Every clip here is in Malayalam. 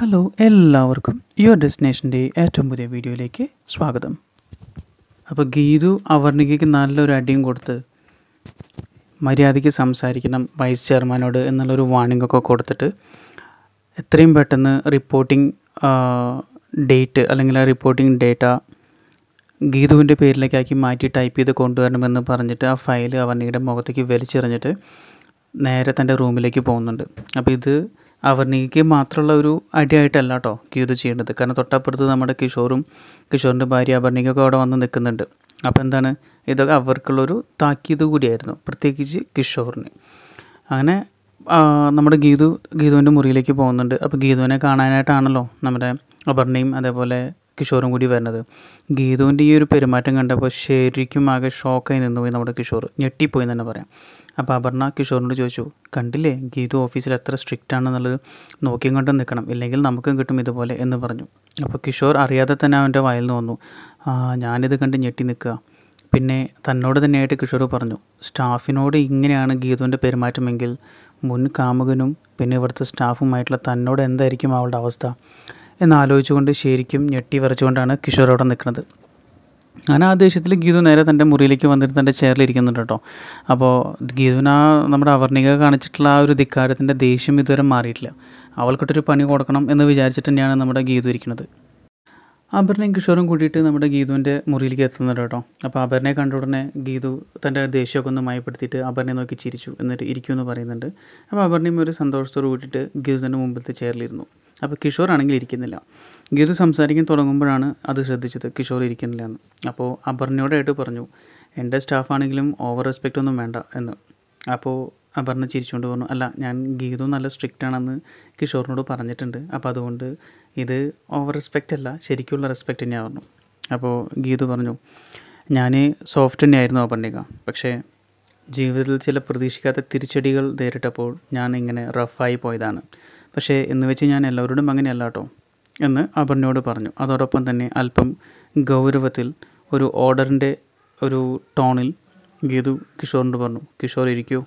ഹലോ എല്ലാവർക്കും യുവർ ഡെസ്റ്റിനേഷൻ്റെ ഏറ്റവും പുതിയ വീഡിയോയിലേക്ക് സ്വാഗതം അപ്പോൾ ഗീതു അവർണികയ്ക്ക് നല്ലൊരു അടിയും കൊടുത്ത് മര്യാദയ്ക്ക് സംസാരിക്കണം വൈസ് ചെയർമാനോട് എന്നുള്ളൊരു വാണിംഗ് ഒക്കെ കൊടുത്തിട്ട് എത്രയും പെട്ടെന്ന് റിപ്പോർട്ടിംഗ് ഡേറ്റ് അല്ലെങ്കിൽ ആ റിപ്പോർട്ടിംഗ് ഡേറ്റ ഗീതുവിൻ്റെ പേരിലേക്കാക്കി മാറ്റി ടൈപ്പ് ചെയ്ത് കൊണ്ടുവരണമെന്ന് പറഞ്ഞിട്ട് ആ ഫയൽ അവർണികയുടെ മുഖത്തേക്ക് വലിച്ചെറിഞ്ഞിട്ട് നേരെ തൻ്റെ റൂമിലേക്ക് പോകുന്നുണ്ട് അപ്പോൾ ഇത് അവർണിക്ക് മാത്രമുള്ള ഒരു അടിയായിട്ടല്ല കേട്ടോ ഇത് ചെയ്യേണ്ടത് കാരണം തൊട്ടപ്പുറത്ത് നമ്മുടെ കിഷോറും കിഷോറിൻ്റെ ഭാര്യ അവർണിക്കൊക്കെ അവിടെ വന്ന് നിൽക്കുന്നുണ്ട് അപ്പോൾ എന്താണ് ഇതൊക്കെ അവർക്കുള്ളൊരു താക്കീത് കൂടിയായിരുന്നു പ്രത്യേകിച്ച് കിഷോറിന് അങ്ങനെ നമ്മുടെ ഗീതു ഗീതുവിൻ്റെ മുറിയിലേക്ക് പോകുന്നുണ്ട് അപ്പോൾ ഗീതുവിനെ കാണാനായിട്ടാണല്ലോ നമ്മുടെ അപർണയും അതേപോലെ കിഷോറും കൂടി വരുന്നത് ഗീതുവിൻ്റെ ഈ ഒരു പെരുമാറ്റം കണ്ടപ്പോൾ ശരിക്കും ആകെ ഷോക്കായി നിന്നുപോയി നമ്മുടെ കിഷോർ ഞെട്ടിപ്പോയി തന്നെ പറയാം അപ്പോൾ അപർണ കിഷോറിനോട് ചോദിച്ചു കണ്ടില്ലേ ഗീതു ഓഫീസിൽ എത്ര സ്ട്രിക്റ്റ് ആണെന്നുള്ളത് നോക്കിയും കണ്ടും നിൽക്കണം ഇല്ലെങ്കിൽ നമുക്കും കിട്ടും ഇതുപോലെ എന്ന് പറഞ്ഞു അപ്പോൾ കിഷോർ അറിയാതെ തന്നെ അവൻ്റെ വായിൽ നിന്ന് വന്നു ഞാനിത് കണ്ട് ഞെട്ടി നിൽക്കുക പിന്നെ തന്നോട് തന്നെയായിട്ട് കിഷോർ പറഞ്ഞു സ്റ്റാഫിനോട് ഇങ്ങനെയാണ് ഗീതുവിൻ്റെ പെരുമാറ്റമെങ്കിൽ മുൻ കാമുകനും പിന്നെ ഇവിടുത്തെ സ്റ്റാഫുമായിട്ടുള്ള തന്നോട് എന്തായിരിക്കും അവളുടെ അവസ്ഥ എന്നാലോചിച്ചുകൊണ്ട് ശരിക്കും ഞെട്ടി വരച്ചുകൊണ്ടാണ് കിഷോർ അവിടെ നിൽക്കുന്നത് അങ്ങനെ ആ ദേശത്തിൽ ഗീതു നേരെ തൻ്റെ മുറിയിലേക്ക് വന്നിട്ട് തൻ്റെ ചെയറിലിരിക്കുന്നുണ്ട് കേട്ടോ അപ്പോൾ ഗീതുവിന് ആ നമ്മുടെ അവർണിക കാണിച്ചിട്ടുള്ള ആ ഒരു ധിക്കാരത്തിൻ്റെ ദേഷ്യം ഇതുവരെ മാറിയിട്ടില്ല അവൾക്കിട്ടൊരു പണി കൊടുക്കണം എന്ന് വിചാരിച്ചിട്ട് തന്നെയാണ് നമ്മുടെ ഗീതു ഇരിക്കുന്നത് അപർണയും കിഷോറും കൂടിയിട്ട് നമ്മുടെ ഗീതുവിൻ്റെ മുറിയിലേക്ക് എത്തുന്നുണ്ട് കേട്ടോ അപ്പോൾ അപർണയെ കണ്ട ഉടനെ ഗീതു തൻ്റെ ദേഷ്യമൊക്കെ ഒന്ന് മയപ്പെടുത്തിയിട്ട് അപർണയെ നോക്കി ചിരിച്ചു എന്നിട്ട് ഇരിക്കുമെന്ന് പറയുന്നുണ്ട് അപ്പോൾ അപർണയും ഒരു സന്തോഷത്തോട് കൂട്ടിയിട്ട് ഗീതുവിൻ്റെ മുമ്പിലത്തെ ചെയറിലിരുന്നു അപ്പോൾ കിഷോർ ആണെങ്കിൽ ഇരിക്കുന്നില്ല ഗീതു സംസാരിക്കാൻ തുടങ്ങുമ്പോഴാണ് അത് ശ്രദ്ധിച്ചത് കിഷോർ ഇരിക്കുന്നില്ല എന്ന് അപ്പോൾ അപർണയോടായിട്ട് പറഞ്ഞു എൻ്റെ സ്റ്റാഫാണെങ്കിലും ഓവർ റെസ്പെക്റ്റ് ഒന്നും വേണ്ട എന്ന് അപ്പോൾ അപർണ ചിരിച്ചുകൊണ്ട് പറഞ്ഞു അല്ല ഞാൻ ഗീതു നല്ല സ്ട്രിക്റ്റ് ആണെന്ന് കിഷോറിനോട് പറഞ്ഞിട്ടുണ്ട് അപ്പോൾ അതുകൊണ്ട് ഇത് ഓവർ റെസ്പെക്റ്റ് അല്ല ശരിക്കുള്ള റെസ്പെക്റ്റ് പറഞ്ഞു അപ്പോൾ ഗീതു പറഞ്ഞു ഞാൻ സോഫ്റ്റ് തന്നെയായിരുന്നു അപർണിക പക്ഷേ ജീവിതത്തിൽ ചില പ്രതീക്ഷിക്കാത്ത തിരിച്ചടികൾ നേരിട്ടപ്പോൾ ഞാൻ ഇങ്ങനെ റഫായി പോയതാണ് പക്ഷേ എന്ന് വെച്ച് ഞാൻ എല്ലാവരോടും അങ്ങനെയല്ല കേട്ടോ എന്ന് അപർണയോട് പറഞ്ഞു അതോടൊപ്പം തന്നെ അല്പം ഗൗരവത്തിൽ ഒരു ഓർഡറിൻ്റെ ഒരു ടോണിൽ ഗീതു കിഷോറിനോട് പറഞ്ഞു കിഷോർ ഇരിക്കൂ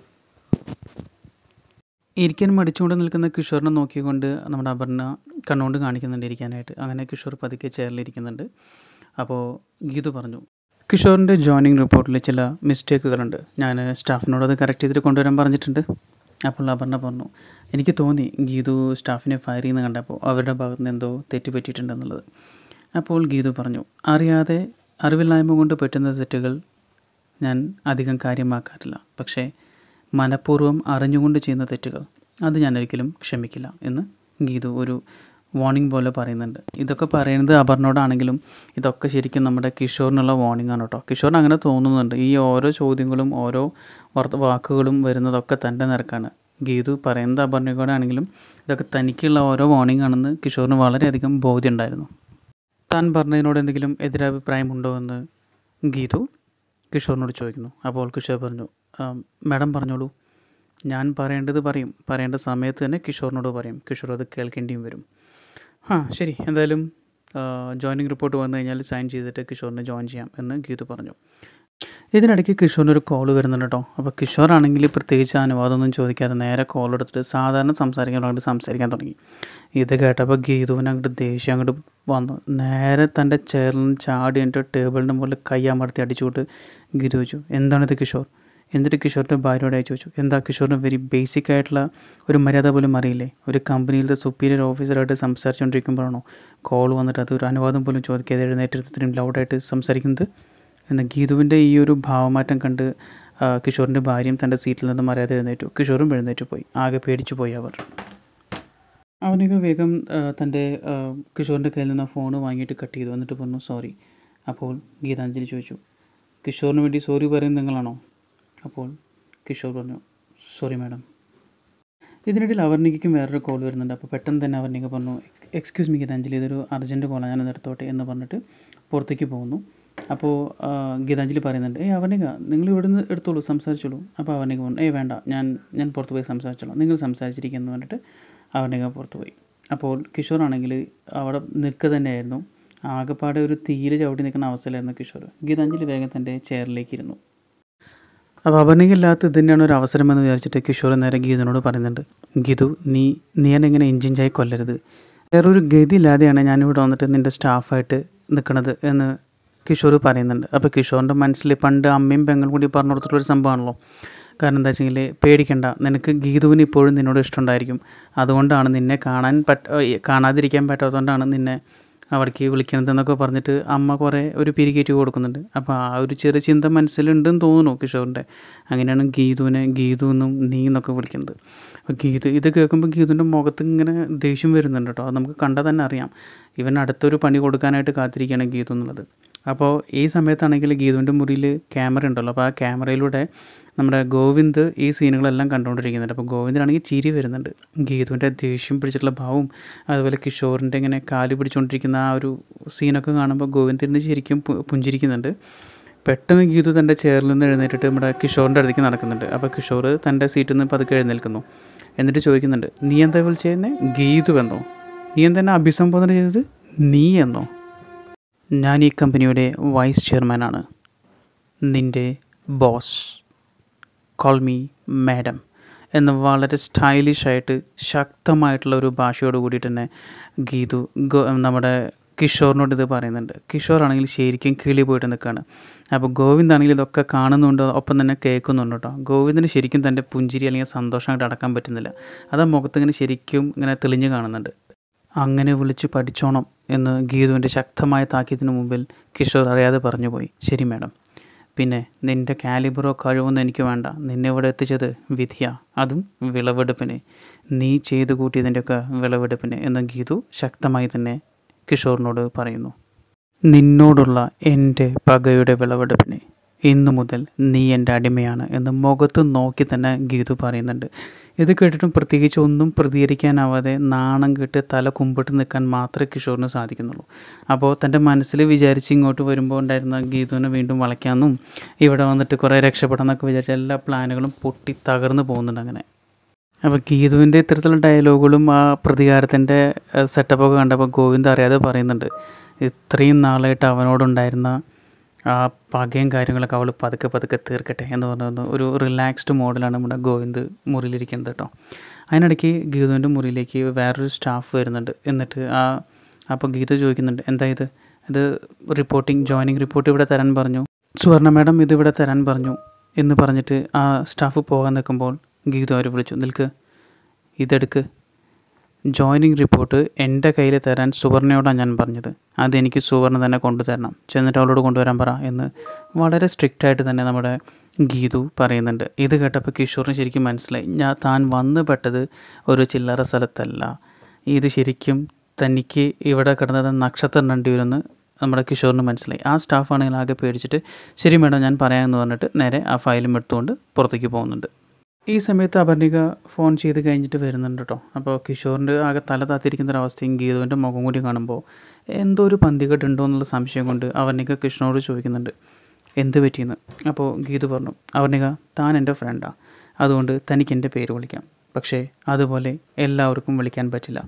ഇരിക്കാൻ മടിച്ചുകൊണ്ട് നിൽക്കുന്ന കിഷോറിനെ നോക്കിക്കൊണ്ട് നമ്മുടെ അപർണ കണ്ണുകൊണ്ട് കാണിക്കുന്നുണ്ട് ഇരിക്കാനായിട്ട് അങ്ങനെ കിഷോർ പതുക്കെ ചേർന്നിരിക്കുന്നുണ്ട് അപ്പോൾ ഗീതു പറഞ്ഞു കിഷോറിൻ്റെ ജോയിനിങ് റിപ്പോർട്ടിൽ ചില മിസ്റ്റേക്കുകളുണ്ട് ഞാൻ സ്റ്റാഫിനോട് അത് കറക്റ്റ് ചെയ്തിട്ട് കൊണ്ടുവരാൻ പറഞ്ഞിട്ടുണ്ട് അപ്പോൾ അപർണ പറഞ്ഞു എനിക്ക് തോന്നി ഗീതു സ്റ്റാഫിനെ ഫയർ ചെയ്യുന്ന കണ്ടപ്പോൾ അവരുടെ ഭാഗത്ത് നിന്ന് എന്തോ തെറ്റുപറ്റിയിട്ടുണ്ടെന്നുള്ളത് അപ്പോൾ ഗീതു പറഞ്ഞു അറിയാതെ അറിവില്ലായ്മ കൊണ്ട് പറ്റുന്ന തെറ്റുകൾ ഞാൻ അധികം കാര്യമാക്കാറില്ല പക്ഷേ മനഃപൂർവ്വം അറിഞ്ഞുകൊണ്ട് ചെയ്യുന്ന തെറ്റുകൾ അത് ഞാനൊരിക്കലും ക്ഷമിക്കില്ല എന്ന് ഗീതു ഒരു വാർണിംഗ് പോലെ പറയുന്നുണ്ട് ഇതൊക്കെ പറയുന്നത് അപർണോടാണെങ്കിലും ഇതൊക്കെ ശരിക്കും നമ്മുടെ കിഷോറിനുള്ള വാർണിംഗ് ആണ് കേട്ടോ കിഷോറിന് അങ്ങനെ തോന്നുന്നുണ്ട് ഈ ഓരോ ചോദ്യങ്ങളും ഓരോ വാക്കുകളും വരുന്നതൊക്കെ തൻ്റെ നിരക്കാണ് ഗീതു പറയുന്നത് അപർണയോടാണെങ്കിലും ഇതൊക്കെ തനിക്കുള്ള ഓരോ വാർണിംഗ് ആണെന്ന് കിഷോറിന് വളരെയധികം ബോധ്യം ഉണ്ടായിരുന്നു താൻ പറഞ്ഞതിനോട് എന്തെങ്കിലും എതിരഭിപ്രായമുണ്ടോ എന്ന് ഗീതു കിഷോറിനോട് ചോദിക്കുന്നു അപ്പോൾ കിഷോർ പറഞ്ഞു മേഡം പറഞ്ഞോളൂ ഞാൻ പറയേണ്ടത് പറയും പറയേണ്ട സമയത്ത് തന്നെ കിഷോറിനോട് പറയും കിഷോർ അത് കേൾക്കേണ്ടിയും വരും ആ ശരി എന്തായാലും ജോയിനിങ് റിപ്പോർട്ട് വന്നു കഴിഞ്ഞാൽ സൈൻ ചെയ്തിട്ട് കിഷോറിനെ ജോയിൻ ചെയ്യാം എന്ന് ഗീതു പറഞ്ഞു ഇതിനിടയ്ക്ക് കിഷോറിന് ഒരു കോൾ വരുന്നുണ്ട് കേട്ടോ അപ്പോൾ കിഷോർ ആണെങ്കിൽ പ്രത്യേകിച്ച് അനുവാദമൊന്നും ചോദിക്കാതെ നേരെ കോൾ എടുത്തിട്ട് സാധാരണ സംസാരിക്കാൻ തുടങ്ങി സംസാരിക്കാൻ തുടങ്ങി ഇത് കേട്ടപ്പോൾ ഗീതുവിന് അങ്ങോട്ട് ദേഷ്യം അങ്ങോട്ട് വന്നു നേരെ തൻ്റെ ചെയറിൽ ചാടി എൻ്റെ ടേബിളിൻ്റെ മുകളിൽ കൈ അമർത്തി അടിച്ചുകൊണ്ട് ഗീതു വെച്ചു എന്താണിത് കിഷോർ എന്നിട്ട് കിഷോറിൻ്റെ ഭാര്യയോടായി ചോദിച്ചു എന്താ കിഷോറിന് വെരി ബേസിക് ആയിട്ടുള്ള ഒരു മര്യാദ പോലും അറിയില്ലേ ഒരു കമ്പനിയിലത്തെ സുപ്പീരിയർ ഓഫീസറായിട്ട് സംസാരിച്ചുകൊണ്ടിരിക്കുമ്പോഴാണോ കോൾ വന്നിട്ട് അത് ഒരു അനുവാദം പോലും ചോദിക്കാതെ എഴുന്നേറ്റത്തിനും ലൗഡായിട്ട് സംസാരിക്കുന്നത് എന്ന് ഗീതുവിൻ്റെ ഈ ഒരു ഭാവമാറ്റം കണ്ട് കിഷോറിൻ്റെ ഭാര്യയും തൻ്റെ സീറ്റിൽ നിന്ന് മര്യാദ എഴുന്നേറ്റു കിഷോറും എഴുന്നേറ്റ് പോയി ആകെ പേടിച്ചു പോയി അവർ അവനൊക്കെ വേഗം തൻ്റെ കിഷോറിൻ്റെ കയ്യിൽ നിന്ന് ഫോൺ വാങ്ങിയിട്ട് കട്ട് ചെയ്തു എന്നിട്ട് പറഞ്ഞു സോറി അപ്പോൾ ഗീതാഞ്ജലി ചോദിച്ചു കിഷോറിന് വേണ്ടി സോറി പറയുന്നത് നിങ്ങളാണോ അപ്പോൾ കിഷോർ പറഞ്ഞു സോറി മാഡം ഇതിനിടയിൽ അവർണിക്കും വേറൊരു കോൾ വരുന്നുണ്ട് അപ്പോൾ പെട്ടെന്ന് തന്നെ അവർണിക്ക് പറഞ്ഞു എക്സ്ക്യൂസ് മീ ഗീതാഞ്ജലി ഇതൊരു അർജൻറ്റ് കോളാണ് ഞാനത് എടുത്തോട്ടെ എന്ന് പറഞ്ഞിട്ട് പുറത്തേക്ക് പോകുന്നു അപ്പോൾ ഗീതാഞ്ജലി പറയുന്നുണ്ട് ഏയ് അവർണിക നിങ്ങൾ ഇവിടെ നിന്ന് എടുത്തോളൂ സംസാരിച്ചോളൂ അപ്പോൾ അവർണിക പറഞ്ഞു ഏയ് വേണ്ട ഞാൻ ഞാൻ പുറത്ത് പോയി സംസാരിച്ചോളാം നിങ്ങൾ സംസാരിച്ചിരിക്കുന്നു പറഞ്ഞിട്ട് അവർണിക പുറത്ത് പോയി അപ്പോൾ കിഷോർ ആണെങ്കിൽ അവിടെ നിൽക്കുക തന്നെയായിരുന്നു ആകെപ്പാടെ ഒരു തീരെ ചവിട്ടി നിൽക്കുന്ന അവസ്ഥയിലായിരുന്നു കിഷോർ ഗീതാഞ്ജലി വേഗം തൻ്റെ ചെയറിലേക്ക് ഇരുന്നു അപ്പോൾ അപർണിക്കില്ലാത്ത തന്നെയാണ് ഒരു അവസരമെന്ന് വിചാരിച്ചിട്ട് കിഷോർ നേരെ ഗീതുനോട് പറയുന്നുണ്ട് ഗീതു നീ നീ എന്നെ ഇങ്ങനെ ഇഞ്ചിഞ്ചായി കൊല്ലരുത് വേറൊരു ഗതിയില്ലാതെയാണ് ഞാനിവിടെ വന്നിട്ട് നിൻ്റെ സ്റ്റാഫായിട്ട് നിൽക്കണത് എന്ന് കിഷോർ പറയുന്നുണ്ട് അപ്പോൾ കിഷോറിൻ്റെ മനസ്സിൽ പണ്ട് അമ്മയും പെങ്ങളും കൂടി പറഞ്ഞു കൊടുത്തിട്ടുള്ളൊരു സംഭവമാണല്ലോ കാരണം എന്താ വെച്ചെങ്കിൽ പേടിക്കണ്ട നിനക്ക് ഗീതുവിന് ഇപ്പോഴും നിന്നോട് ഇഷ്ടമുണ്ടായിരിക്കും അതുകൊണ്ടാണ് നിന്നെ കാണാൻ പറ്റ കാണാതിരിക്കാൻ പറ്റാത്തതുകൊണ്ടാണ് നിന്നെ അവിടേക്ക് എന്നൊക്കെ പറഞ്ഞിട്ട് അമ്മ കുറേ ഒരു പിരികേറ്റ് കൊടുക്കുന്നുണ്ട് അപ്പോൾ ആ ഒരു ചെറിയ ചിന്ത മനസ്സിലുണ്ടെന്ന് തോന്നുന്നു കിഷോറിൻ്റെ അങ്ങനെയാണ് ഗീതുവിനെ ഗീതു എന്നും നീ എന്നൊക്കെ വിളിക്കുന്നത് അപ്പോൾ ഗീതു ഇത് കേൾക്കുമ്പോൾ ഗീതുവിൻ്റെ മുഖത്ത് ഇങ്ങനെ ദേഷ്യം വരുന്നുണ്ട് കേട്ടോ അത് നമുക്ക് കണ്ടാൽ തന്നെ അറിയാം ഇവൻ അടുത്തൊരു പണി കൊടുക്കാനായിട്ട് കാത്തിരിക്കുകയാണ് ഗീതു എന്നുള്ളത് അപ്പോൾ ഈ സമയത്താണെങ്കിൽ ഗീതുവിൻ്റെ മുറിയിൽ ക്യാമറ ഉണ്ടല്ലോ അപ്പോൾ ആ ക്യാമറയിലൂടെ നമ്മുടെ ഗോവിന്ദ് ഈ സീനുകളെല്ലാം കണ്ടുകൊണ്ടിരിക്കുന്നുണ്ട് അപ്പോൾ ഗോവിന്ദനാണെങ്കിൽ ചിരി വരുന്നുണ്ട് ഗീതുവിൻ്റെ ദേഷ്യം പിടിച്ചിട്ടുള്ള ഭാവവും അതുപോലെ കിഷോറിൻ്റെ ഇങ്ങനെ കാല് പിടിച്ചുകൊണ്ടിരിക്കുന്ന ആ ഒരു സീനൊക്കെ കാണുമ്പോൾ ഗോവിന്ദിന് ശരിക്കും പുഞ്ചിരിക്കുന്നുണ്ട് പെട്ടെന്ന് ഗീതു തൻ്റെ ചെയറിൽ നിന്ന് എഴുന്നേറ്റിട്ട് നമ്മുടെ കിഷോറിൻ്റെ അടുത്തേക്ക് നടക്കുന്നുണ്ട് അപ്പോൾ കിഷോർ തൻ്റെ സീറ്റിൽ നിന്ന് പതുക്കെ എഴുന്നേൽക്കുന്നു എന്നിട്ട് ചോദിക്കുന്നുണ്ട് നീ എന്താ വിളിച്ചതിനെ ഗീതു എന്നോ നീ എന്തെന്നെ അഭിസംബോധന ചെയ്തത് നീ എന്നോ ഞാൻ ഈ കമ്പനിയുടെ വൈസ് ചെയർമാനാണ് നിൻ്റെ ബോസ് കോൾ മീ മാഡം എന്ന് വളരെ സ്റ്റൈലിഷായിട്ട് ശക്തമായിട്ടുള്ള ഒരു ഭാഷയോട് കൂടിയിട്ട് തന്നെ ഗീതു നമ്മുടെ കിഷോറിനോട് ഇത് പറയുന്നുണ്ട് കിഷോറാണെങ്കിൽ ആണെങ്കിൽ ശരിക്കും കിളി പോയിട്ട് നിൽക്കുകയാണ് അപ്പോൾ ഗോവിന്ദ് ആണെങ്കിൽ ഇതൊക്കെ കാണുന്നുണ്ട് ഒപ്പം തന്നെ കേൾക്കുന്നുണ്ട് കേട്ടോ ഗോവിന്ദിന് ശരിക്കും തൻ്റെ പുഞ്ചിരി അല്ലെങ്കിൽ സന്തോഷമായിട്ട് അടക്കാൻ പറ്റുന്നില്ല അതാ മുഖത്ത് ഇങ്ങനെ ശരിക്കും ഇങ്ങനെ തെളിഞ്ഞു കാണുന്നുണ്ട് അങ്ങനെ വിളിച്ച് പഠിച്ചോണം എന്ന് ഗീതുവിൻ്റെ ശക്തമായ താക്കീതിന് മുമ്പിൽ കിഷോർ അറിയാതെ പറഞ്ഞു പോയി ശരി മാഡം പിന്നെ നിൻ്റെ കാലിബറോ കഴിവൊന്നും എനിക്ക് വേണ്ട നിന്നെ ഇവിടെ എത്തിച്ചത് വിധിയ അതും വിളവെടുപ്പിന് നീ ചെയ്തു കൂട്ടിയതിൻ്റെയൊക്കെ വിളവെടുപ്പിന് എന്ന് ഗീതു ശക്തമായി തന്നെ കിഷോറിനോട് പറയുന്നു നിന്നോടുള്ള എൻ്റെ പകയുടെ വിളവെടുപ്പിന് ഇന്നു മുതൽ നീ എൻ്റെ അടിമയാണ് എന്ന് മുഖത്ത് നോക്കി തന്നെ ഗീതു പറയുന്നുണ്ട് ഇത് കേട്ടിട്ടും പ്രത്യേകിച്ച് ഒന്നും പ്രതികരിക്കാനാവാതെ നാണം കെട്ട് തല കുമ്പിട്ട് നിൽക്കാൻ മാത്രമേ കിഷോറിന് സാധിക്കുന്നുള്ളൂ അപ്പോൾ തൻ്റെ മനസ്സിൽ വിചാരിച്ച് ഇങ്ങോട്ട് വരുമ്പോൾ ഉണ്ടായിരുന്ന ഗീതുവിനെ വീണ്ടും വളയ്ക്കാമെന്നും ഇവിടെ വന്നിട്ട് കുറേ എന്നൊക്കെ വിചാരിച്ച എല്ലാ പ്ലാനുകളും പൊട്ടി തകർന്നു പോകുന്നുണ്ട് അങ്ങനെ അപ്പോൾ ഗീതുവിൻ്റെ ഇത്തരത്തിലുള്ള ഡയലോഗുകളും ആ പ്രതികാരത്തിൻ്റെ സെറ്റപ്പൊക്കെ കണ്ടപ്പോൾ ഗോവിന്ദ് അറിയാതെ പറയുന്നുണ്ട് ഇത്രയും നാളായിട്ട് അവനോടുണ്ടായിരുന്ന ആ പകയും കാര്യങ്ങളൊക്കെ അവൾ പതുക്കെ പതുക്കെ തീർക്കട്ടെ എന്ന് പറഞ്ഞു ഒരു റിലാക്സ്ഡ് മോഡിലാണ് നമ്മുടെ ഗോവിന്ദ് മുറിയിലിരിക്കുന്നത് കേട്ടോ അതിനിടയ്ക്ക് ഗീതുവിൻ്റെ മുറിയിലേക്ക് വേറൊരു സ്റ്റാഫ് വരുന്നുണ്ട് എന്നിട്ട് ആ അപ്പോൾ ഗീത ചോദിക്കുന്നുണ്ട് എന്താ ഇത് ഇത് റിപ്പോർട്ടിംഗ് ജോയിനിങ് റിപ്പോർട്ട് ഇവിടെ തരാൻ പറഞ്ഞു സുവർണ മാഡം ഇതിവിടെ തരാൻ പറഞ്ഞു എന്ന് പറഞ്ഞിട്ട് ആ സ്റ്റാഫ് പോകാൻ നിൽക്കുമ്പോൾ ഗീതു അവർ വിളിച്ചു നിൽക്ക് ഇതെടുക്ക് ജോയിനിങ് റിപ്പോർട്ട് എൻ്റെ കയ്യിൽ തരാൻ സുവർണയോടാണ് ഞാൻ പറഞ്ഞത് അതെനിക്ക് സുവർണ തന്നെ കൊണ്ടുതരണം ചെന്നിട്ട് അവളോട് കൊണ്ടുവരാൻ പറ എന്ന് വളരെ സ്ട്രിക്റ്റായിട്ട് തന്നെ നമ്മുടെ ഗീതു പറയുന്നുണ്ട് ഇത് കേട്ടപ്പോൾ കിഷോറിന് ശരിക്കും മനസ്സിലായി ഞാൻ താൻ വന്നു പെട്ടത് ഒരു ചില്ലറ സ്ഥലത്തല്ല ഇത് ശരിക്കും തനിക്ക് ഇവിടെ കിടന്നത് നക്ഷത്രം രണ്ടിവരെന്ന് നമ്മുടെ കിഷോറിന് മനസ്സിലായി ആ സ്റ്റാഫാണെങ്കിൽ ആകെ പേടിച്ചിട്ട് ശരി മേഡം ഞാൻ പറയാമെന്ന് പറഞ്ഞിട്ട് നേരെ ആ ഫയലും എടുത്തുകൊണ്ട് പുറത്തേക്ക് പോകുന്നുണ്ട് ഈ സമയത്ത് അപർണിക ഫോൺ ചെയ്ത് കഴിഞ്ഞിട്ട് വരുന്നുണ്ട് കേട്ടോ അപ്പോൾ കിഷോറിൻ്റെ ആകെ തല താത്തിരിക്കുന്ന ഒരു അവസ്ഥയും ഗീതുവിൻ്റെ മുഖം കൂടി കാണുമ്പോൾ എന്തോ ഒരു പന്തികെട്ടുണ്ടോ എന്നുള്ള സംശയം കൊണ്ട് അവർണിക കൃഷ്ണനോട് ചോദിക്കുന്നുണ്ട് എന്ത് പറ്റിയെന്ന് അപ്പോൾ ഗീതു പറഞ്ഞു അവർണിക താൻ എൻ്റെ ഫ്രണ്ടാണ് അതുകൊണ്ട് തനിക്ക് എൻ്റെ പേര് വിളിക്കാം പക്ഷേ അതുപോലെ എല്ലാവർക്കും വിളിക്കാൻ പറ്റില്ല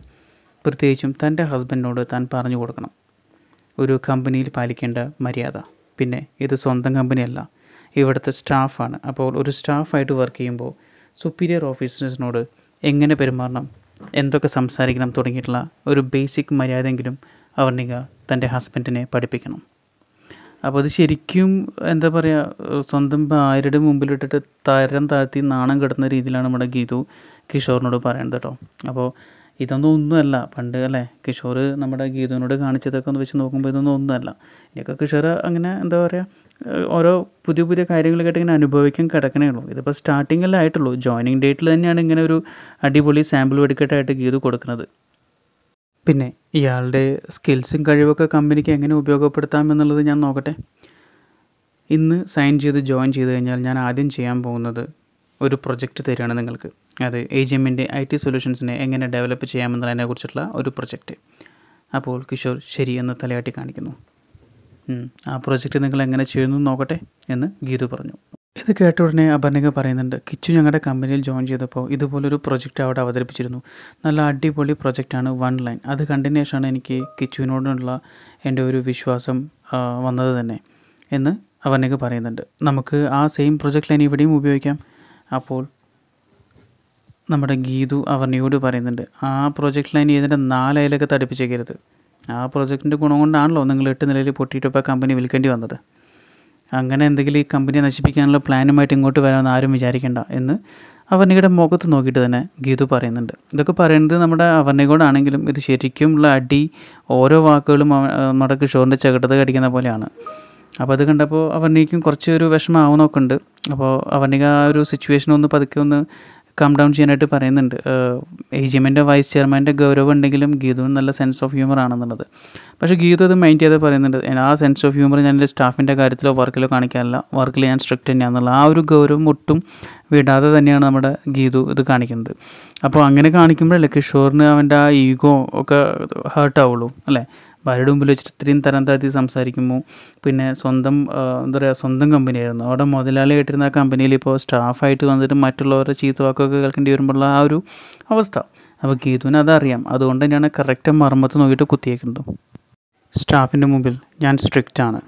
പ്രത്യേകിച്ചും തൻ്റെ ഹസ്ബൻഡിനോട് താൻ പറഞ്ഞു കൊടുക്കണം ഒരു കമ്പനിയിൽ പാലിക്കേണ്ട മര്യാദ പിന്നെ ഇത് സ്വന്തം കമ്പനിയല്ല ഇവിടുത്തെ സ്റ്റാഫാണ് അപ്പോൾ ഒരു സ്റ്റാഫായിട്ട് വർക്ക് ചെയ്യുമ്പോൾ സുപ്പീരിയർ ഓഫീസേഴ്സിനോട് എങ്ങനെ പെരുമാറണം എന്തൊക്കെ സംസാരിക്കണം തുടങ്ങിയിട്ടുള്ള ഒരു ബേസിക് മര്യാദയെങ്കിലും അവർണിക തൻ്റെ ഹസ്ബൻഡിനെ പഠിപ്പിക്കണം അപ്പോൾ അത് ശരിക്കും എന്താ പറയുക സ്വന്തം ഭാര്യയുടെ മുമ്പിലിട്ടിട്ട് തരം താഴ്ത്തി നാണം കെടുന്ന രീതിയിലാണ് നമ്മുടെ ഗീതു കിഷോറിനോട് പറയുന്നത് കേട്ടോ അപ്പോൾ ഇതൊന്നും ഒന്നുമല്ല പണ്ട് അല്ലേ കിഷോർ നമ്മുടെ ഗീതുവിനോട് കാണിച്ചതൊക്കെ ഒന്ന് വെച്ച് നോക്കുമ്പോൾ ഇതൊന്നും ഒന്നുമല്ല ഇതൊക്കെ കിഷോർ അങ്ങനെ എന്താ പറയുക ഓരോ പുതിയ പുതിയ കാര്യങ്ങൾ കേട്ട് ഇങ്ങനെ അനുഭവിക്കാൻ കിടക്കണേ ഉള്ളൂ ഇതിപ്പോൾ സ്റ്റാർട്ടിങ്ങിലായിട്ടുള്ളൂ ജോയിനിങ് ഡേറ്റിൽ തന്നെയാണ് ഇങ്ങനെ ഒരു അടിപൊളി സാമ്പിൾ വെടിക്കട്ടായിട്ട് ഗീത് കൊടുക്കുന്നത് പിന്നെ ഇയാളുടെ സ്കിൽസും കഴിവൊക്കെ കമ്പനിക്ക് എങ്ങനെ ഉപയോഗപ്പെടുത്താം എന്നുള്ളത് ഞാൻ നോക്കട്ടെ ഇന്ന് സൈൻ ചെയ്ത് ജോയിൻ ചെയ്ത് കഴിഞ്ഞാൽ ഞാൻ ആദ്യം ചെയ്യാൻ പോകുന്നത് ഒരു പ്രൊജക്റ്റ് തരികയാണ് നിങ്ങൾക്ക് അത് എ ജി എമ്മിൻ്റെ ഐ ടി സൊല്യൂഷൻസിനെ എങ്ങനെ ഡെവലപ്പ് ചെയ്യാമെന്നുള്ളതിനെക്കുറിച്ചുള്ള ഒരു പ്രൊജക്റ്റ് അപ്പോൾ കിഷോർ ശരി എന്ന് തലയാട്ടി കാണിക്കുന്നു ആ പ്രൊജക്റ്റ് നിങ്ങൾ എങ്ങനെ ചെയ്യുന്നു നോക്കട്ടെ എന്ന് ഗീതു പറഞ്ഞു ഇത് കേട്ട ഉടനെ അപർണിക പറയുന്നുണ്ട് കിച്ചു ഞങ്ങളുടെ കമ്പനിയിൽ ജോയിൻ ചെയ്തപ്പോൾ ഇതുപോലൊരു പ്രൊജക്റ്റ് അവിടെ അവതരിപ്പിച്ചിരുന്നു നല്ല അടിപൊളി പ്രൊജക്റ്റാണ് വൺ ലൈൻ അത് കണ്ടതിന് ശേഷമാണ് എനിക്ക് കിച്ചുവിനോടുള്ള എൻ്റെ ഒരു വിശ്വാസം വന്നത് തന്നെ എന്ന് അപർണിക പറയുന്നുണ്ട് നമുക്ക് ആ സെയിം പ്രൊജക്റ്റ് ലൈൻ ഇവിടെയും ഉപയോഗിക്കാം അപ്പോൾ നമ്മുടെ ഗീതു അവർണിയോട് പറയുന്നുണ്ട് ആ പ്രൊജക്റ്റ് ലൈൻ ഇതിൻ്റെ നാലയലൊക്കെ തടിപ്പിച്ചേക്കരുത് ആ പ്രോജക്റ്റിൻ്റെ ഗുണം കൊണ്ടാണല്ലോ നിങ്ങൾ എട്ട് നിലയിൽ പൊട്ടിയിട്ട് ഇപ്പോൾ കമ്പനി വിൽക്കേണ്ടി വന്നത് അങ്ങനെ എന്തെങ്കിലും ഈ കമ്പനിയെ നശിപ്പിക്കാനുള്ള പ്ലാനുമായിട്ട് ഇങ്ങോട്ട് വരാമെന്ന് ആരും വിചാരിക്കേണ്ട എന്ന് അവർണികയുടെ മുഖത്ത് നോക്കിയിട്ട് തന്നെ ഗീതു പറയുന്നുണ്ട് ഇതൊക്കെ പറയുന്നത് നമ്മുടെ അവർണികോടാണെങ്കിലും ഇത് ശരിക്കുമുള്ള അടി ഓരോ വാക്കുകളും നമ്മുടെ കിഷോറിൻ്റെ ചകിട്ടത് കടിക്കുന്ന പോലെയാണ് അപ്പോൾ അത് കണ്ടപ്പോൾ അവർണിക്കും കുറച്ചൊരു ആവുന്നൊക്കെ ഉണ്ട് അപ്പോൾ അവർണിക ആ ഒരു സിറ്റുവേഷൻ ഒന്ന് പതുക്കെ ഒന്ന് കം ഡൗൺ ചെയ്യാനായിട്ട് പറയുന്നുണ്ട് എ ജി എമ്മിൻ്റെ വൈസ് ചെയർമാൻ്റെ ഗൗരവം ഉണ്ടെങ്കിലും ഗീതുവിന് നല്ല സെൻസ് ഓഫ് ഹ്യൂമർ ആണെന്നുള്ളത് പക്ഷേ ഗീതു അത് മൈൻഡ് ചെയ്ത് പറയുന്നുണ്ട് ആ സെൻസ് ഓഫ് ഹ്യൂമർ ഞാൻ എൻ്റെ സ്റ്റാഫിൻ്റെ കാര്യത്തിലോ വർക്കിലോ കാണിക്കാറില്ല വർക്കിൽ ഞാൻ സ്ട്രിക്റ്റ് തന്നെയാണെന്നുള്ള ആ ഒരു ഗൗരവം ഒട്ടും വിടാതെ തന്നെയാണ് നമ്മുടെ ഗീതു ഇത് കാണിക്കുന്നത് അപ്പോൾ അങ്ങനെ കാണിക്കുമ്പോഴല്ലേ കിഷോറിന് അവൻ്റെ ആ ഈഗോ ഒക്കെ ഹേർട്ടാവുള്ളൂ അല്ലേ ഭാര്യയുടെ മുമ്പിൽ വെച്ചിട്ട് ഇത്രയും തരം താഴ്ത്തി സംസാരിക്കുമ്പോൾ പിന്നെ സ്വന്തം എന്താ പറയുക സ്വന്തം കമ്പനിയായിരുന്നു അവിടെ മുതലാളിയായിട്ടിരുന്ന ആ കമ്പനിയിൽ ഇപ്പോൾ സ്റ്റാഫായിട്ട് വന്നിട്ട് മറ്റുള്ളവരുടെ വാക്കൊക്കെ കേൾക്കേണ്ടി വരുമ്പോഴുള്ള ആ ഒരു അവസ്ഥ അപ്പോൾ ഗീതുവിന് അതറിയാം അതുകൊണ്ട് തന്നെയാണ് കറക്റ്റ് മർമ്മത്ത് നോക്കിയിട്ട് കുത്തിയേക്കുന്നത് സ്റ്റാഫിൻ്റെ മുമ്പിൽ ഞാൻ സ്ട്രിക്റ്റ് ആണ്